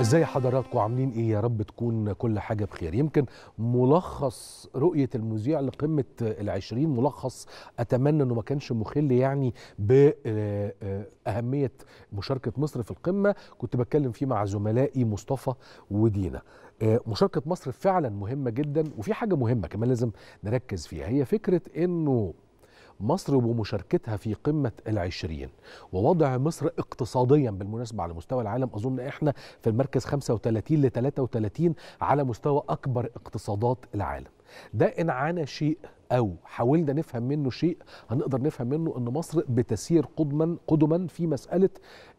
ازاي حضراتكم عاملين ايه يا رب تكون كل حاجه بخير يمكن ملخص رؤيه المذيع لقمه العشرين ملخص اتمنى انه ما كانش مخل يعني باهميه آه، آه، مشاركه مصر في القمه كنت بتكلم فيه مع زملائي مصطفى ودينا آه، مشاركه مصر فعلا مهمه جدا وفي حاجه مهمه كمان لازم نركز فيها هي فكره انه مصر ومشاركتها في قمة العشرين ووضع مصر اقتصاديا بالمناسبة على مستوى العالم أظن إحنا في المركز 35 ل 33 على مستوى أكبر اقتصادات العالم ده إن عانى شيء أو حاولنا نفهم منه شيء هنقدر نفهم منه أن مصر بتسير قدما قدما في مسألة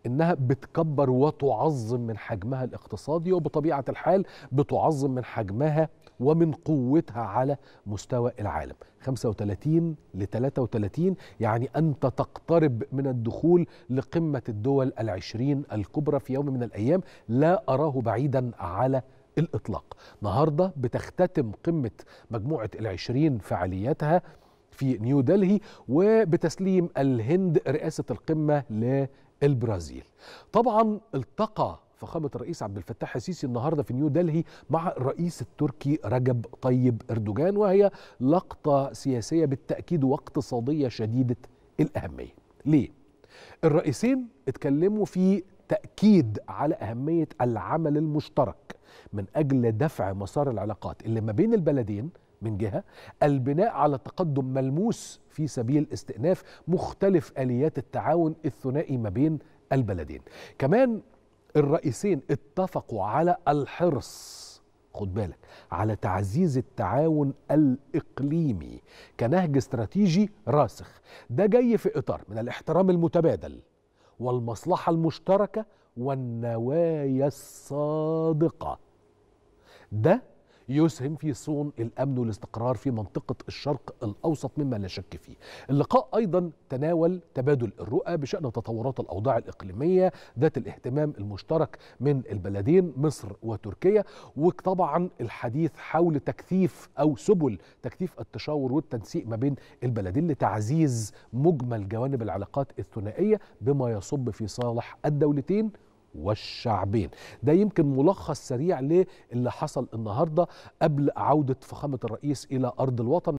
أنها بتكبر وتعظم من حجمها الاقتصادي وبطبيعة الحال بتعظم من حجمها ومن قوتها على مستوى العالم 35 ل 33 يعني أنت تقترب من الدخول لقمة الدول العشرين الكبرى في يوم من الأيام لا أراه بعيدا على الإطلاق النهاردة بتختتم قمة مجموعة العشرين فعالياتها في نيو دلهي وبتسليم الهند رئاسة القمة للبرازيل طبعا التقى فخامة الرئيس عبد الفتاح السيسي النهارده في نيو دلهي مع الرئيس التركي رجب طيب اردوغان وهي لقطة سياسية بالتأكيد واقتصادية شديدة الأهمية. ليه؟ الرئيسين اتكلموا في تأكيد على أهمية العمل المشترك من أجل دفع مسار العلاقات اللي ما بين البلدين من جهة البناء على تقدم ملموس في سبيل استئناف مختلف آليات التعاون الثنائي ما بين البلدين كمان الرئيسين اتفقوا على الحرص خد بالك على تعزيز التعاون الإقليمي كنهج استراتيجي راسخ ده جاي في إطار من الاحترام المتبادل والمصلحه المشتركه والنوايا الصادقه ده يسهم في صون الامن والاستقرار في منطقه الشرق الاوسط مما لا شك فيه. اللقاء ايضا تناول تبادل الرؤى بشان تطورات الاوضاع الاقليميه ذات الاهتمام المشترك من البلدين مصر وتركيا وطبعا الحديث حول تكثيف او سبل تكثيف التشاور والتنسيق ما بين البلدين لتعزيز مجمل جوانب العلاقات الثنائيه بما يصب في صالح الدولتين والشعبين ده يمكن ملخص سريع للي حصل النهارده قبل عوده فخامه الرئيس الى ارض الوطن